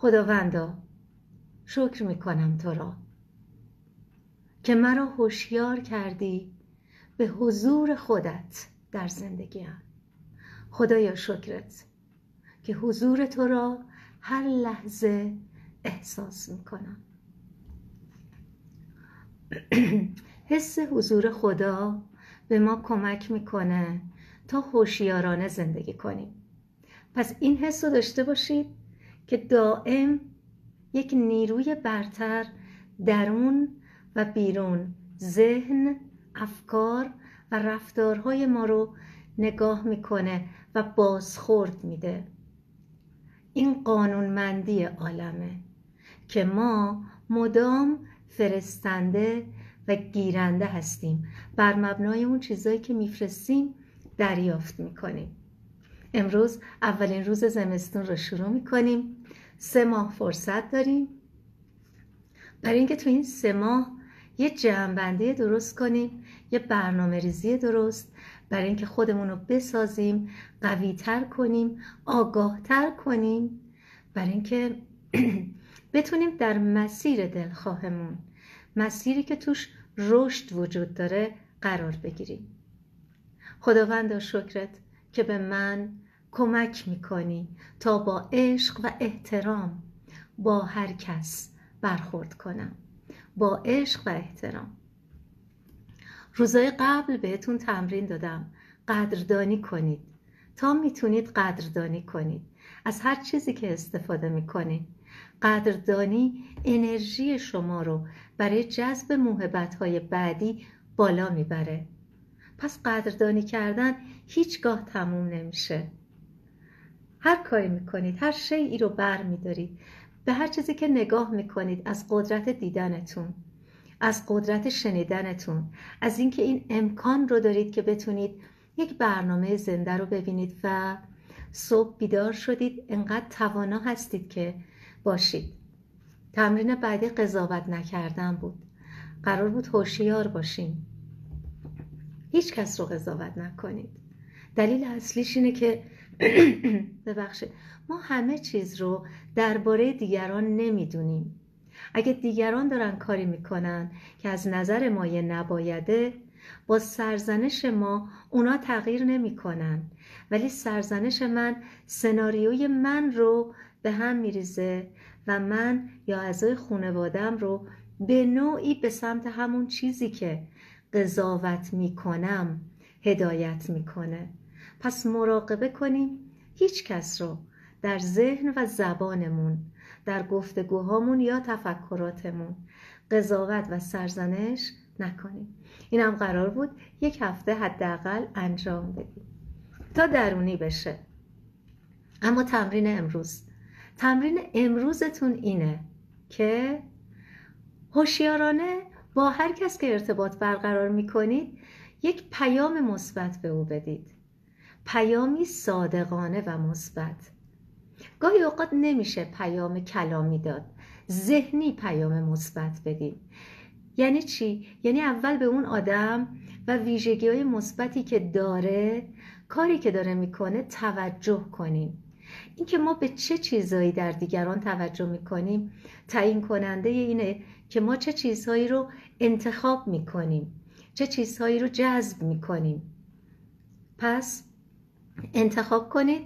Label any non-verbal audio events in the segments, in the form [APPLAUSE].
خداوندا شکر کنم تو را که مرا هوشیار کردی به حضور خودت در زندگیم خدایا شکرت که حضور تو را هر لحظه احساس میکنم [CLEARS THROAT] حس حضور خدا به ما کمک میکنه تا هوشیارانه زندگی کنیم پس این حس رو داشته باشید که دائم یک نیروی برتر درون و بیرون ذهن افکار و رفتارهای ما رو نگاه میکنه و بازخورد میده این قانونمندی عالمه که ما مدام فرستنده و گیرنده هستیم بر مبنای اون چیزایی که میفرستیم دریافت میکنیم امروز اولین روز زمستون رو شروع میکنیم سه ماه فرصت داریم برای اینکه تو این سه ماه یه جمعبنده درست کنیم یه برنامه ریزی درست برای اینکه خودمون رو بسازیم قویتر کنیم آگاهتر کنیم برای اینکه [CLEARS THROAT] بتونیم در مسیر دلخواهمون مسیری که توش رشد وجود داره قرار بگیریم خداوند شکرت که به من کمک میکنی تا با عشق و احترام با هر کس برخورد کنم با عشق و احترام روزای قبل بهتون تمرین دادم قدردانی کنید تا میتونید قدردانی کنید از هر چیزی که استفاده میکنید قدردانی انرژی شما رو برای جذب موهبت های بعدی بالا میبره پس قدردانی کردن هیچگاه تموم نمیشه هر کاری میکنید هر ای رو بر میدارید به هر چیزی که نگاه میکنید از قدرت دیدنتون از قدرت شنیدنتون از اینکه این امکان رو دارید که بتونید یک برنامه زنده رو ببینید و صبح بیدار شدید انقدر توانا هستید که باشید تمرین بعدی قضاوت نکردن بود قرار بود هوشیار باشیم هیچ کس رو قضاوت نکنید دلیل اصلیش اینه که [LAUGHS] ببخشید ما همه چیز رو درباره دیگران نمیدونیم اگه دیگران دارن کاری میکنن که از نظر ما نبایده با سرزنش ما اونا تغییر نمیکنن ولی سرزنش من سناریوی من رو به هم میریزه و من یا اعضای خانوادم رو به نوعی به سمت همون چیزی که قضاوت میکنم هدایت میکنه پس مراقبه کنیم هیچ کس رو در ذهن و زبانمون در گفتگوهامون یا تفکراتمون قضاوت و سرزنش نکنیم اینم قرار بود یک هفته حداقل انجام بدیم تا درونی بشه اما تمرین امروز تمرین امروزتون اینه که هوشیارانه با هر کس که ارتباط برقرار میکنید یک پیام مثبت به او بدید پیامی صادقانه و مثبت گاهی اوقات نمیشه پیام کلامی داد ذهنی پیام مثبت بدیم یعنی چی یعنی اول به اون آدم و ویژگی های مثبتی که داره کاری که داره میکنه توجه کنیم اینکه ما به چه چیزهایی در دیگران توجه میکنیم تعیین کننده اینه که ما چه چیزهایی رو انتخاب میکنیم چه چیزهایی رو جذب میکنیم پس انتخاب کنید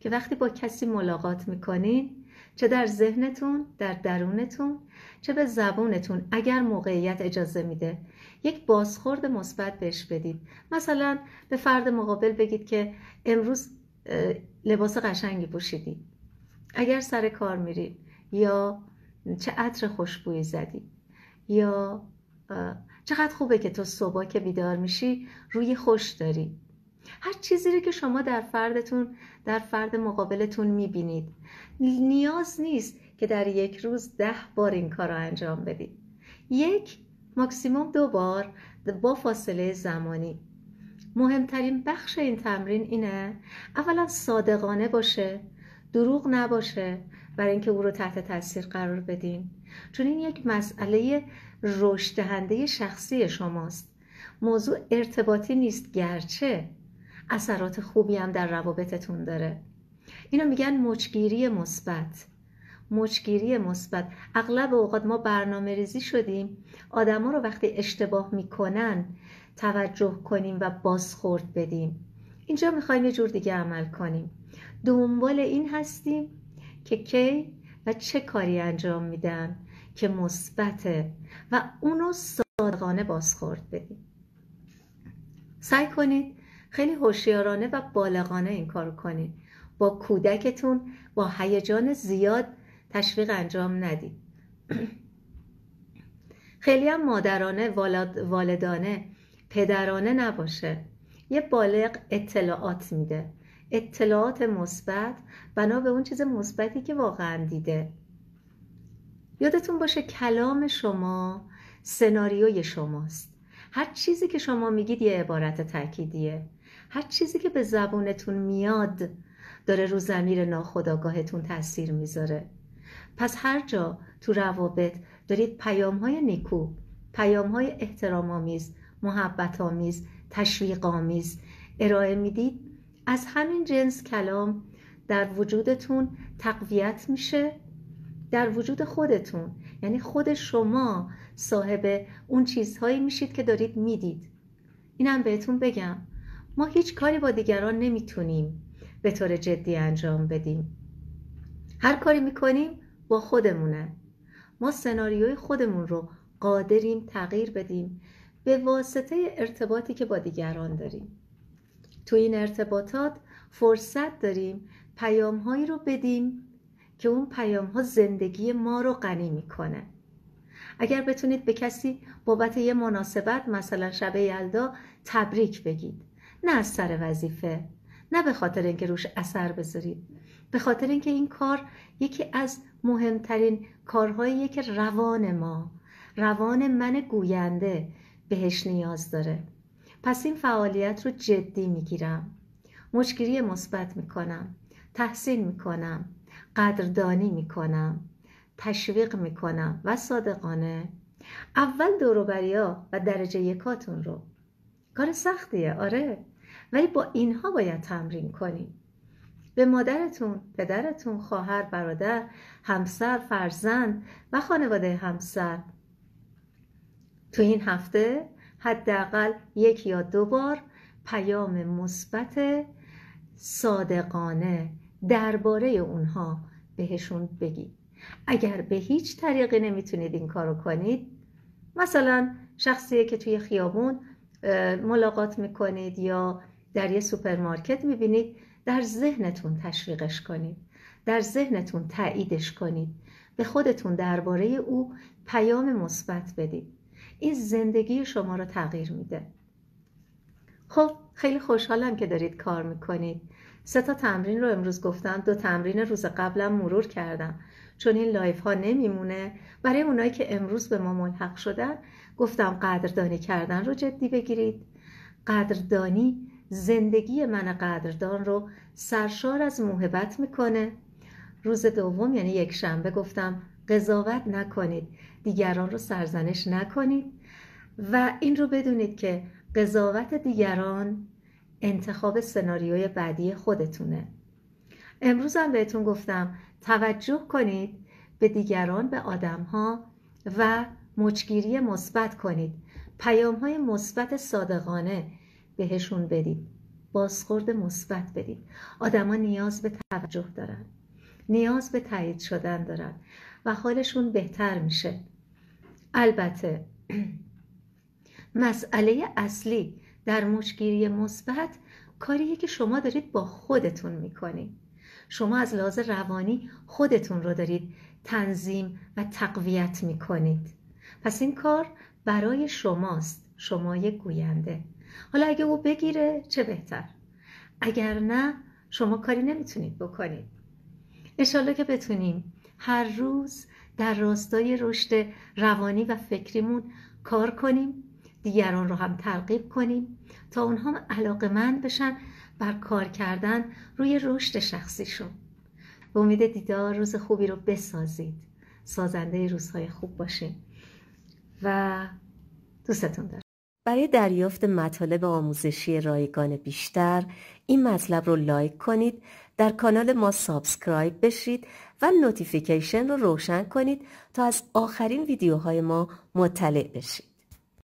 که وقتی با کسی ملاقات میکنید چه در ذهنتون در درونتون چه به زبونتون اگر موقعیت اجازه میده یک بازخورد مثبت بهش بدید مثلا به فرد مقابل بگید که امروز لباس قشنگی پوشیدی اگر سر کار میری یا چه عطر خوشبوی زدی یا چقدر خوبه که تو صبح که بیدار میشی روی خوش داری هر چیزی رو که شما در فردتون در فرد مقابلتون میبینید نیاز نیست که در یک روز ده بار این کار رو انجام بدید یک ماکسیموم دو بار با فاصله زمانی مهمترین بخش این تمرین اینه اولا صادقانه باشه دروغ نباشه برای اینکه او رو تحت تاثیر قرار بدین چون این یک مسئله رشد دهنده شخصی شماست موضوع ارتباطی نیست گرچه اثرات خوبی هم در روابطتون داره اینو میگن مچگیری مثبت مچگیری مثبت اغلب اوقات ما برنامه ریزی شدیم آدما رو وقتی اشتباه میکنن توجه کنیم و بازخورد بدیم اینجا میخوایم یه جور دیگه عمل کنیم دنبال این هستیم که کی و چه کاری انجام میدن که مثبته و اونو صادقانه بازخورد بدیم سعی کنید خیلی هوشیارانه و بالغانه این کارو کنید با کودکتون با هیجان زیاد تشویق انجام ندید [CLEARS THROAT] خیلی هم مادرانه والدانه پدرانه نباشه یه بالغ اطلاعات میده اطلاعات مثبت بنا به اون چیز مثبتی که واقعا دیده یادتون باشه کلام شما سناریوی شماست هر چیزی که شما میگید یه عبارت تأکیدیه هر چیزی که به زبونتون میاد داره رو زمیر ناخداگاهتون تاثیر میذاره پس هر جا تو روابط دارید پیام های نیکو پیام های احترام آمیز محبت آمیز ارائه میدید از همین جنس کلام در وجودتون تقویت میشه در وجود خودتون یعنی خود شما صاحب اون چیزهایی میشید که دارید میدید اینم بهتون بگم ما هیچ کاری با دیگران نمیتونیم به طور جدی انجام بدیم هر کاری میکنیم با خودمونه ما سناریوی خودمون رو قادریم تغییر بدیم به واسطه ارتباطی که با دیگران داریم تو این ارتباطات فرصت داریم هایی رو بدیم که اون پیام ها زندگی ما رو غنی میکنه اگر بتونید به کسی بابت یه مناسبت مثلا شب یلدا تبریک بگید نه از سر وظیفه نه به خاطر اینکه روش اثر بذارید به خاطر اینکه این کار یکی از مهمترین کارهایی که روان ما روان من گوینده بهش نیاز داره پس این فعالیت رو جدی میگیرم مشکری مثبت میکنم تحسین میکنم قدردانی میکنم تشویق میکنم و صادقانه اول دوروبریا و درجه یکاتون رو کار سختیه آره ولی با اینها باید تمرین کنیم به مادرتون، پدرتون، خواهر، برادر، همسر، فرزند و خانواده همسر تو این هفته حداقل یک یا دو بار پیام مثبت صادقانه درباره اونها بهشون بگید اگر به هیچ طریقی نمیتونید این کارو کنید مثلا شخصی که توی خیابون ملاقات میکنید یا در یه سوپرمارکت میبینید در ذهنتون تشویقش کنید در ذهنتون تاییدش کنید به خودتون درباره او پیام مثبت بدید این زندگی شما را تغییر میده خب خیلی خوشحالم که دارید کار میکنید سه تا تمرین رو امروز گفتم دو تمرین روز قبلم مرور کردم چون این لایف ها نمیمونه برای اونایی که امروز به ما ملحق شدن گفتم قدردانی کردن رو جدی بگیرید قدردانی زندگی من قدردان رو سرشار از موهبت میکنه روز دوم یعنی یک شنبه گفتم قضاوت نکنید دیگران رو سرزنش نکنید و این رو بدونید که قضاوت دیگران انتخاب سناریوی بعدی خودتونه امروز هم بهتون گفتم توجه کنید به دیگران به آدم ها و مچگیری مثبت کنید پیام های مثبت صادقانه بهشون بدید بازخورد مثبت بدید آدما نیاز به توجه دارن نیاز به تایید شدن دارن و حالشون بهتر میشه البته [CLEARS THROAT] مسئله اصلی در مشگیری مثبت کاریه که شما دارید با خودتون میکنید شما از لحاظ روانی خودتون رو دارید تنظیم و تقویت میکنید پس این کار برای شماست شما یک گوینده حالا اگه او بگیره چه بهتر اگر نه شما کاری نمیتونید بکنید انشالله که بتونیم هر روز در راستای رشد روانی و فکریمون کار کنیم دیگران رو هم ترغیب کنیم تا اونها هم من بشن بر کار کردن روی رشد شخصیشون به امید دیدار روز خوبی رو بسازید سازنده روزهای خوب باشه و دوستتون دارم برای دریافت مطالب آموزشی رایگان بیشتر این مطلب رو لایک کنید در کانال ما سابسکرایب بشید و نوتیفیکیشن رو روشن کنید تا از آخرین ویدیوهای ما مطلع بشید